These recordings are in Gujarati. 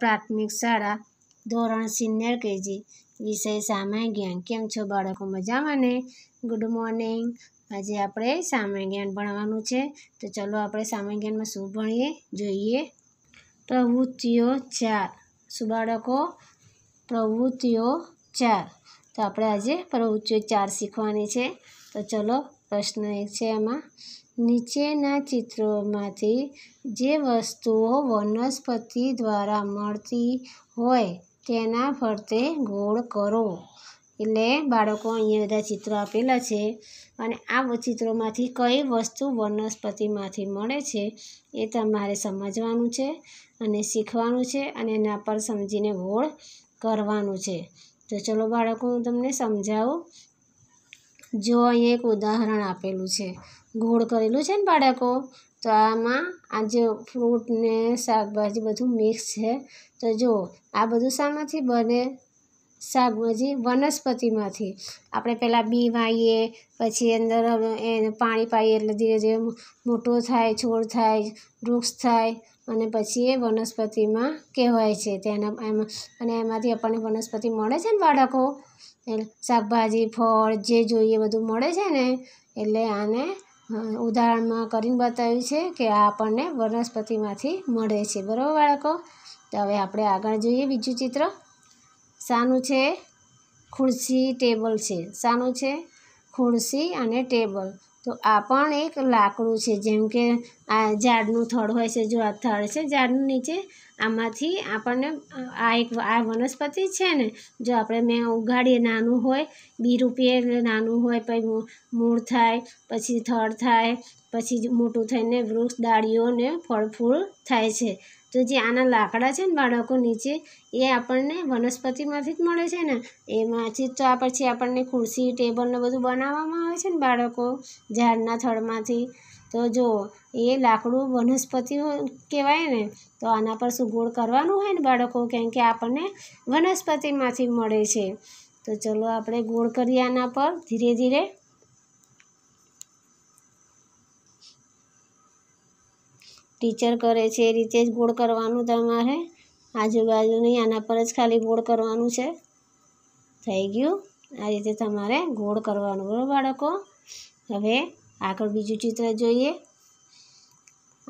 પ્રાથમિક શાળા ધોરણ સિનિયર કેજી વિષય સામાન્ય જ્ઞાન કેમ છો બાળકો મજામાં ને ગુડ મોર્નિંગ આજે આપણે સામાન્ય જ્ઞાન ભણવાનું છે તો ચલો આપણે સામાન્ય જ્ઞાનમાં શું ભણીએ જોઈએ પ્રવૃત્તિઓ ચાર શું બાળકો પ્રવૃત્તિઓ ચાર તો આપણે આજે પ્રવૃત્તિઓ ચાર શીખવાની છે તો ચલો પ્રશ્ન એક છે એમાં નીચેના ચિત્રોમાંથી જે વસ્તુઓ વનસ્પતિ દ્વારા મળતી હોય તેના ફરતે ગોળ કરો એટલે બાળકો અહીંયા બધા ચિત્રો આપેલા છે અને આ ચિત્રોમાંથી કઈ વસ્તુ વનસ્પતિમાંથી મળે છે એ તમારે સમજવાનું છે અને શીખવાનું છે અને એના પર સમજીને ગોળ કરવાનું છે તો ચલો બાળકો હું તમને સમજાવું જો અહીં એક ઉદાહરણ આપેલું છે ગોળ કરેલું છે ને બાળકો તો આમાં આ જે ફ્રૂટ ને શાકભાજી બધું મિક્સ છે તો જુઓ આ બધું શામાંથી બને શાકભાજી વનસ્પતિમાંથી આપણે પહેલાં બી વાવીએ પછી અંદર એને પાણી પાઈએ એટલે ધીરે ધીરે મોટો થાય છોડ થાય વૃક્ષ થાય અને પછી એ વનસ્પતિમાં કહેવાય છે તેના એમાં અને એમાંથી આપણને વનસ્પતિ મળે છે ને બાળકો શાકભાજી ફળ જે જોઈએ બધું મળે છે ને એટલે આને ઉદાહરણમાં કરીને બતાવ્યું છે કે આ આપણને વનસ્પતિમાંથી મળે છે બરાબર બાળકો તો હવે આપણે આગળ જોઈએ બીજું ચિત્ર શાનું છે ખુરશી ટેબલ છે શાનું છે ખુરશી અને ટેબલ તો આ પણ એક લાકડું છે જેમ કે આ ઝાડનું થળ હોય છે જો આ થળ છે ઝાડનું નીચે આમાંથી આપણને આ એક આ વનસ્પતિ છે ને જો આપણે મેં ઉગાડીએ નાનું હોય બી રૂપીએ નાનું હોય પછી મૂળ થાય પછી થળ થાય પછી મોટું થઈને વૃક્ષ ડાળીઓ ને ફળ ફૂલ થાય છે તો જે આના લાકડા છે ને બાળકો નીચે એ આપણને વનસ્પતિમાંથી જ મળે છે ને એમાંથી તો આ પછી આપણને ખુરશી ટેબલને બધું બનાવવામાં આવે છે ને બાળકો ઝાડના થડમાંથી તો જો એ લાકડું વનસ્પતિ કહેવાય ને તો આના પર સુગોળ કરવાનું હોય ને બાળકો કેમ કે આપણને વનસ્પતિમાંથી મળે છે તો ચલો આપણે ગોળ કરીએ આના પર ધીરે ધીરે ટીચર કરે છે એ રીતે જ ગોળ કરવાનું તમારે આજુબાજુ નહીં આના પર જ ખાલી ગોળ કરવાનું છે થઈ ગયું આ રીતે તમારે ગોળ કરવાનું બરાબર બાળકો હવે આગળ બીજું ચિત્ર જોઈએ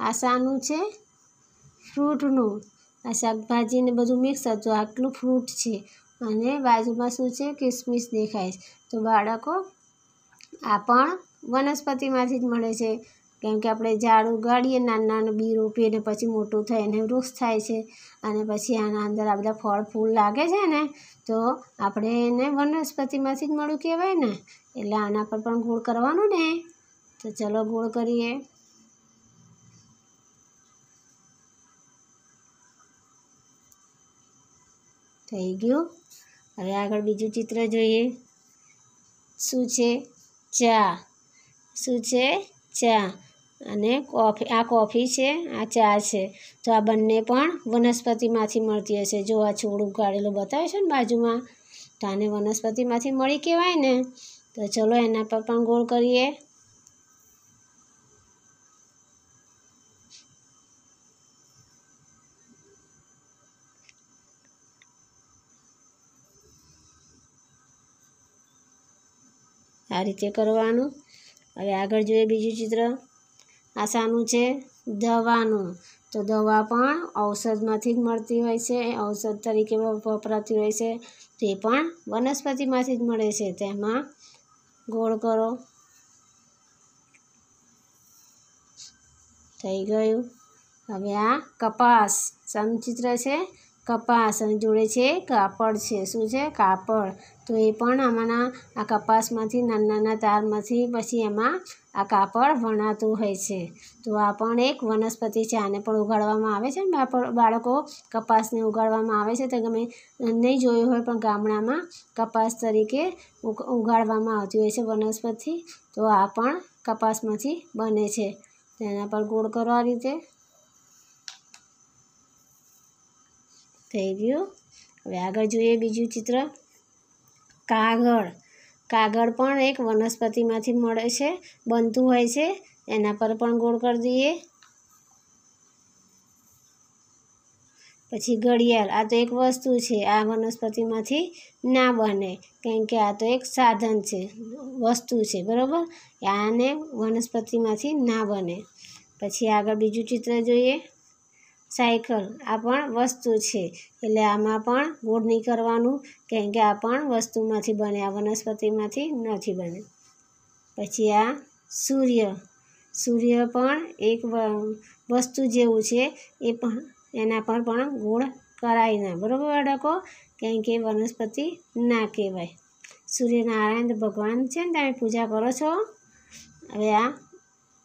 આ શાનું છે ફ્રૂટનું આ શાકભાજીને બધું મિક્સ હતું આટલું ફ્રૂટ છે અને બાજુમાં શું છે કિસમિસ દેખાય છે તો બાળકો આ પણ વનસ્પતિમાંથી જ મળે છે કેમ કે આપણે ઝાડ ઉગાડીએ નાનું નાનું બી રોપીએ ને પછી મોટું થાય અને વૃક્ષ થાય છે અને પછી આના અંદર આ બધા ફળ ફૂલ લાગે છે ને તો આપણે એને વનસ્પતિમાંથી જ મળ્યું કહેવાય ને એટલે આના પર પણ ગોળ કરવાનું ને તો ચલો ગોળ કરીએ થઈ ગયું હવે આગળ બીજું ચિત્ર જોઈએ શું છે ચા શું છે ચા અને કોફી આ કોફી છે આ ચા છે તો આ બંને પણ વનસ્પતિમાંથી મળતી હશે જો આ છોડ ઉગાડેલું બતાવે છે ને બાજુમાં તો આને વનસ્પતિમાંથી મળી કહેવાય ને તો ચલો એના પર પણ ગોળ કરીએ આ રીતે કરવાનું હવે આગળ જોઈએ બીજું ચિત્ર આશાનું છે દવાનું તો દવા પણ ઔષધમાંથી જ મળતી હોય છે ઔષધ તરીકે વપરાતી હોય છે તે પણ વનસ્પતિમાંથી જ મળે છે તેમાં ગોળ કરો થઈ ગયું હવે આ કપાસ શાનું છે કપાસ અને જોડે છે કાપડ છે શું છે કાપડ તો એ પણ આમાંના આ કપાસમાંથી નાના નાના તારમાંથી પછી એમાં આ કાપડ વણાતું હોય છે તો આ પણ એક વનસ્પતિ છે આને પણ ઉગાડવામાં આવે છે ને બાળકો કપાસને ઉગાડવામાં આવે છે તો ગમે નહીં જોયું હોય પણ ગામડામાં કપાસ તરીકે ઉગાડવામાં આવતી હોય છે વનસ્પતિ તો આ પણ કપાસમાંથી બને છે તેના પર ગોળ કરો આ રીતે થઈ ગયું હવે આગળ જોઈએ બીજું ચિત્ર કાગળ કાગળ પણ એક વનસ્પતિમાંથી મળે છે બનતું હોય છે એના પર પણ ગોળ કરી દઈએ પછી ઘડિયાળ આ તો એક વસ્તુ છે આ વનસ્પતિમાંથી ના બને કેમ કે આ તો એક સાધન છે વસ્તુ છે બરાબર આને વનસ્પતિમાંથી ના બને પછી આગળ બીજું ચિત્ર જોઈએ સાયકલ આ પણ વસ્તુ છે એટલે આમાં પણ ગુડ નહીં કરવાનું કેમ કે આ પણ વસ્તુમાંથી બને આ વનસ્પતિમાંથી નથી બને પછી આ સૂર્ય સૂર્ય પણ એક વસ્તુ જેવું છે એ પણ એના પર પણ ગુણ કરાય ના બરાબર બાળકો કેમ કે વનસ્પતિ ના કહેવાય સૂર્યનારાયણ ભગવાન છે ને તમે પૂજા કરો છો હવે આ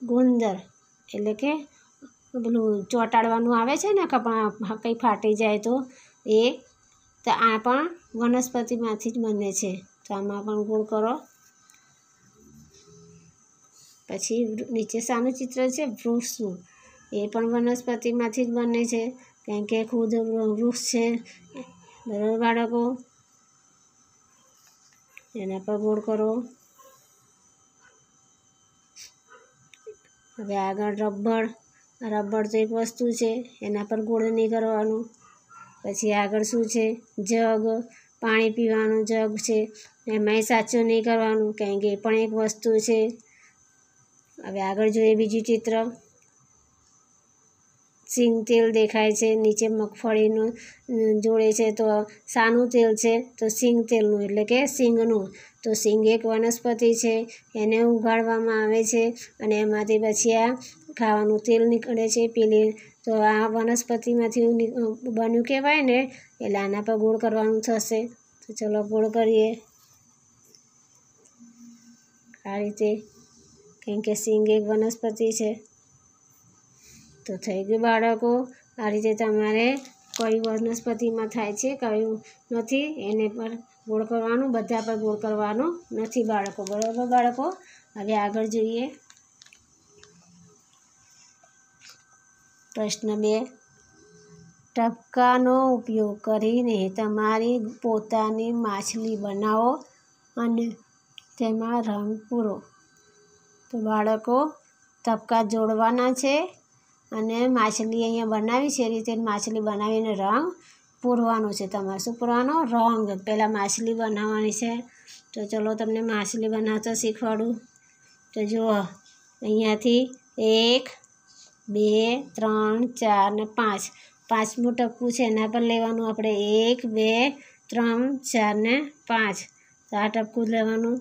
ગુંદર એટલે કે પેલું ચોંટાડવાનું આવે છે ને કપડાં કંઈ ફાટી જાય તો એ તો આ પણ વનસ્પતિમાંથી જ બને છે તો આમાં પણ ગુણ કરો પછી નીચે સાનું ચિત્ર છે વૃક્ષનું એ પણ વનસ્પતિમાંથી જ બને છે કારણ કે ખુદ વૃક્ષ છે બરાબર બાળકો એના પર ગોળ કરો હવે આગળ રબર રબર તો એક વસ્તુ છે એના પર ગોળ નહીં કરવાનો પછી આગળ શું છે જગ પાણી પીવાનો જગ છે એમાંય સાચું નહીં કરવાનું કારણ કે એ પણ એક વસ્તુ છે હવે આગળ જોઈએ બીજું ચિત્ર સિંગ તેલ દેખાય છે નીચે મગફળીનું જોડે છે તો સાનું તેલ છે તો સિંગ તેલનું એટલે કે સિંગનું તો સિંગ એક વનસ્પતિ છે એને ઉગાડવામાં આવે છે અને એમાંથી પછી આ ખાવાનું તેલ નીકળે છે પેલી તો આ વનસ્પતિમાંથી બન્યું કહેવાય ને એટલે આના પર ગોળ કરવાનું થશે તો ચલો ગોળ કરીએ આ રીતે કેમ કે સિંગ એક વનસ્પતિ છે તો થઈ ગયું બાળકો આ રીતે તમારે કઈ વનસ્પતિમાં થાય છે કયું નથી એને પર ગોળ કરવાનું બધા પર ગોળ કરવાનું નથી બાળકો બરાબર બાળકો હવે આગળ જોઈએ પ્રશ્ન બે ટપકાનો ઉપયોગ કરીને તમારી પોતાની માછલી બનાવો અને તેમાં રંગ પૂરો તો બાળકો ટપકા જોડવાના છે અને માછલી અહીંયા બનાવી છે એ રીતે માછલી બનાવીને રંગ પૂરવાનો છે તમારે શું પૂરવાનો રંગ પહેલાં માછલી બનાવવાની છે તો ચલો તમને માછલી બનાવતા શીખવાડું તો જુઓ અહીંયાથી એક બે ત્રણ ચાર ને પાંચ પાંચમું ટપકું છે એના પર લેવાનું આપણે એક બે ત્રણ ચાર ને પાંચ તો આ ટપકું લેવાનું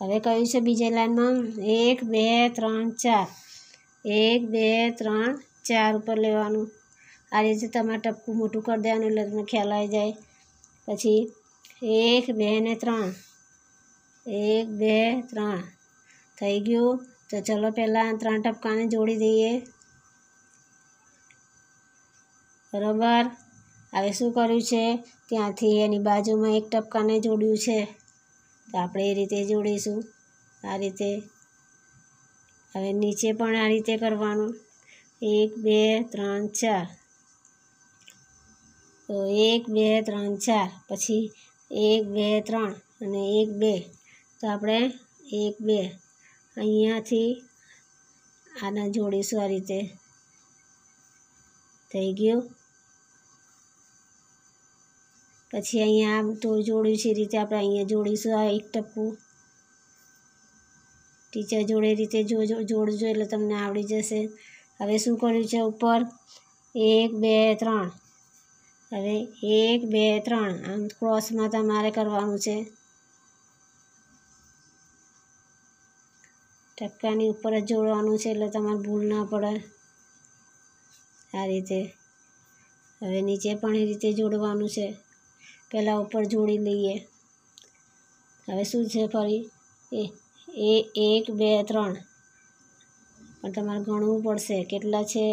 હવે કહ્યું છે બીજી લાઇનમાં એક બે ત્રણ ચાર એક બે ત્રણ ચાર ઉપર લેવાનું આ રીતે તમારે ટપકું મોટું કરી દેવાનું એટલે તમને ખ્યાલ આવી જાય પછી એક બે ને ત્રણ એક બે ત્રણ થઈ ગયું તો ચલો પહેલાં ત્રણ ટપકાને જોડી દઈએ બરાબર હવે શું કર્યું છે ત્યાંથી એની બાજુમાં એક ટપકાને જોડ્યું છે તો આપણે એ રીતે જોડીશું આ રીતે હવે નીચે પણ આ રીતે કરવાનું એક બે ત્રણ ચાર તો એક બે ત્રણ ચાર પછી એક બે ત્રણ અને એક બે તો આપણે એક બે અહીંયાથી આને જોડીશું આ રીતે થઈ ગયું પછી અહીંયા તો જોડ્યું છે રીતે આપણે અહીંયા જોડીશું આ એક ટપ્પુ ટીચર જોડે રીતે જો જોડજો એટલે તમને આવડી જશે હવે શું કર્યું છે ઉપર એક બે ત્રણ હવે એક બે ત્રણ આમ ક્રોસમાં તમારે કરવાનું છે ટપકાની ઉપર જ જોડવાનું છે એટલે તમારે ભૂલ ના પડે આ રીતે હવે નીચે પણ એ રીતે જોડવાનું છે પહેલાં ઉપર જોડી લઈએ હવે શું છે ફરી એ એ એક બે ત્રણ પણ તમારે ગણવું પડશે કેટલા છે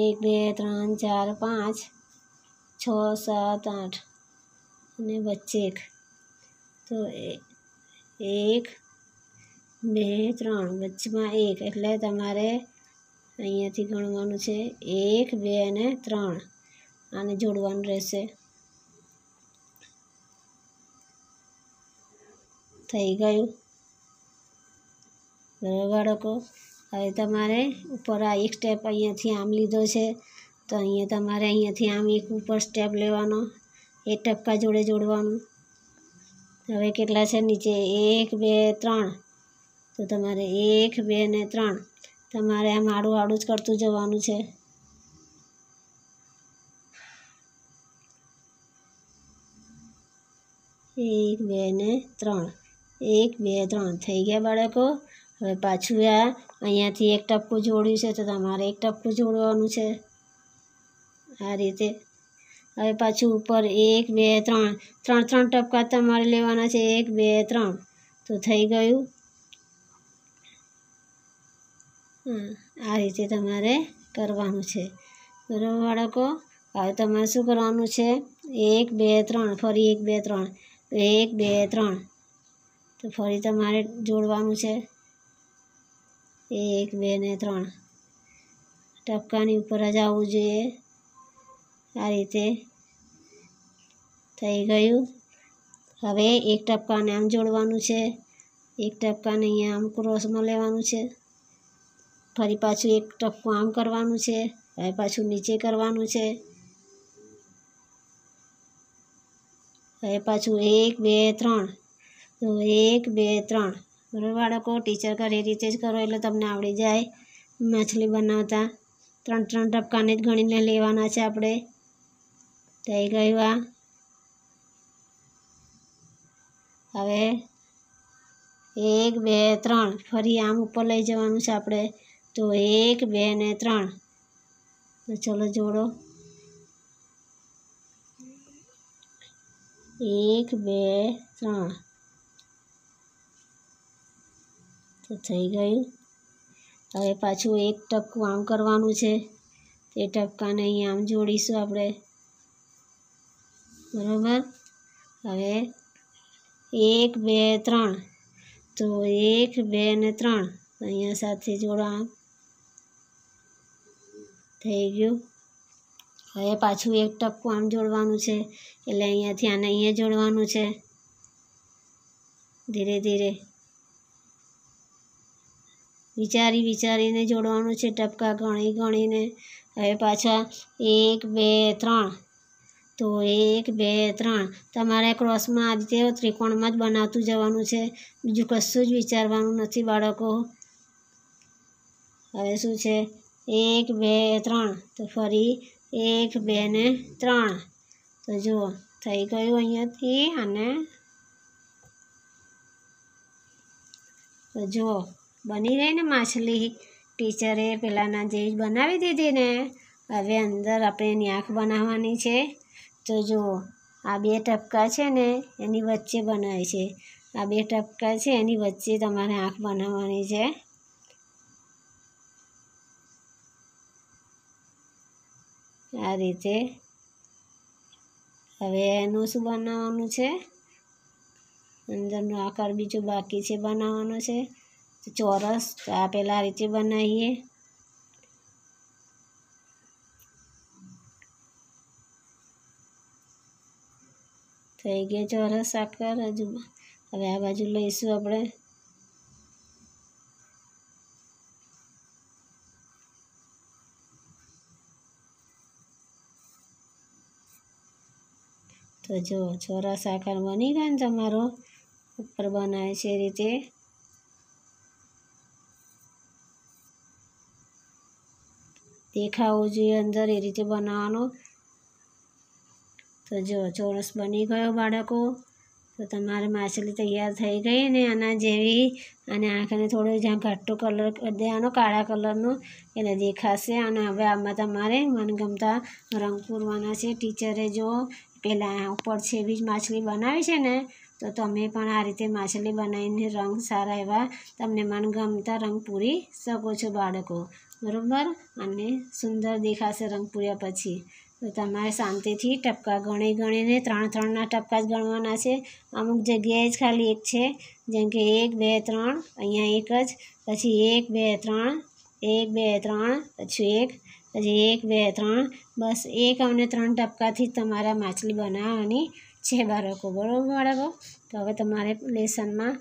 એક બે ત્રણ ચાર પાંચ છ સાત આઠ અને વચ્ચે એક તો એક બે ત્રણ વચ્ચેમાં એક એટલે તમારે અહીંયાથી ગણવાનું છે એક બે અને ત્રણ આને જોડવાનું રહેશે થઈ ગયું બરાબર બાળકો હવે તમારે ઉપર આ એક સ્ટેપ અહીંયાથી આમ લીધો છે તો અહીંયા તમારે અહીંયાથી આમ એક ઉપર સ્ટેપ લેવાનો એ ટપકા જોડે જોડવાનું હવે કેટલા છે નીચે એક બે ત્રણ તો તમારે એક બે ને ત્રણ તમારે આમ આડું આડું જ કરતું જવાનું છે એક બે ને ત્રણ એક બે ત્રણ થઈ ગયા બાળકો હવે પાછું આ અહીંયાથી એક ટપકું જોડ્યું છે તો તમારે એક ટપકું જોડવાનું છે આ રીતે હવે પાછું ઉપર એક બે ત્રણ ત્રણ ત્રણ ટપકા તમારે લેવાના છે એક બે ત્રણ તો થઈ ગયું હા આ રીતે તમારે કરવાનું છે બરાબર બાળકો હવે તમારે શું કરવાનું છે એક બે ત્રણ ફરી એક બે ત્રણ એક બે ત્રણ ફરી તમારે જોડવાનું છે એક બે ને ત્રણ ટપકાની ઉપર જ આવવું જોઈએ આ રીતે થઈ ગયું હવે એક ટપકાને આમ જોડવાનું છે એક ટપકાને અહીંયા આમ ક્રોસમાં લેવાનું છે ફરી પાછું એક ટપકું આમ કરવાનું છે હવે પાછું નીચે કરવાનું છે હવે પાછું એક બે ત્રણ તો એક બે ત્રણ બરાબર બાળકો ટીચર કરે એ રીતે જ કરો એટલે તમને આવડી જાય માછલી બનાવતા ત્રણ ત્રણ ટપકાને જ ગણીને લેવાના છે આપણે થઈ ગયું આ હવે એક બે ત્રણ ફરી આમ ઉપર લઈ જવાનું છે આપણે તો એક બે ને ત્રણ તો ચલો જોડો એક બે ત્રણ તો થઈ ગયું હવે પાછું એક ટપકું આમ કરવાનું છે તે ટપકાને અહીંયા આમ જોડીશું આપણે બરાબર હવે એક બે ત્રણ તો એક બે ને ત્રણ અહીંયા સાથે જોડા થઈ ગયું હવે પાછું એક ટપકું આમ જોડવાનું છે એટલે અહીંયાથી આને અહીંયા જોડવાનું છે ધીરે ધીરે વિચારી વિચારીને જોડવાનું છે ટપકા ગણી ગણીને હવે પાછા એક બે ત્રણ તો એક બે ત્રણ તમારે ક્રોસમાં આ રીતે ત્રિકોણમાં જ બનાવતું જવાનું છે બીજું કશું જ વિચારવાનું નથી બાળકો હવે શું છે એક બે ત્રણ તો ફરી એક બે ને ત્રણ તો જુઓ થઈ ગયું અહીંયાથી અને જુઓ બની રહે ને માછલી ટીચરે પેલાના જે બનાવી દીધી ને હવે અંદર આપણે આંખ બનાવવાની છે તો જુઓ આ બે ટપકા છે ને એની વચ્ચે બનાવે છે આ બે ટપકા છે એની વચ્ચે તમારે આંખ બનાવવાની છે આ રીતે હવે એનું શું બનાવવાનું છે અંદરનો આકાર બીજો બાકી છે બનાવવાનો છે છોરા સ પહેલા રીટી બનાઈએ થઈ ગયે છોરા આકાર હવે આ बाजूમાં ઈસુ આપણે તો જો છોરા આકાર બની ગયું તમારો ઉપર બનાય છે રીતે દેખાવો જોઈએ અંદર એ રીતે બનાવવાનો તો જો ચોરસ બની ગયો બાળકો તો તમારે માછલી તૈયાર થઈ ગઈ અને આના જેવી અને આંખને થોડો જ્યાં ઘટ્ટો કલર દેવાનો કાળા કલરનો એને દેખાશે અને હવે આમાં તમારે મનગમતા રંગ પૂરવાના છે ટીચરે જો પહેલાં ઉપર છે એવી જ માછલી બનાવી છે ને તો તમે પણ આ રીતે માછલી બનાવીને રંગ સારા એવા તમને મનગમતા રંગ પૂરી શકો છો બાળકો બરાબર અને સુંદર દેખાશે રંગ પૂર્યા પછી તો તમારે શાંતિથી ટપકા ગણી ગણીને ત્રણ ત્રણના ટપકા જ ગણવાના છે અમુક જગ્યાએ જ ખાલી એક છે જેમ કે એક બે ત્રણ અહીંયા એક જ પછી એક બે ત્રણ એક બે ત્રણ પછી એક પછી એક બે ત્રણ બસ એક અને ત્રણ ટપકાથી તમારા માછલી બનાવવાની છે બાળકો બરાબર બાળકો તો હવે તમારે લેસનમાં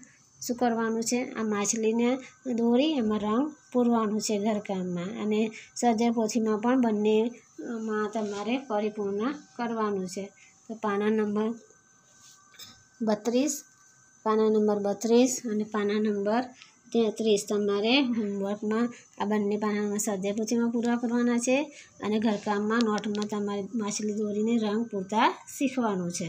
શું કરવાનું છે આ માછલીને દોરી એમાં રંગ પૂરવાનું છે ઘરકામમાં અને સજર પોથીમાં પણ બંનેમાં તમારે પરિપૂર્ણ કરવાનું છે તો પાના નંબર બત્રીસ પાના નંબર બત્રીસ અને પાના નંબર તેત્રીસ તમારે હોમવર્કમાં આ બંને પાનામાં પોથીમાં પૂરા કરવાના છે અને ઘરકામમાં નોટમાં તમારે માછલી દોરીને રંગ પૂરતા શીખવાનું છે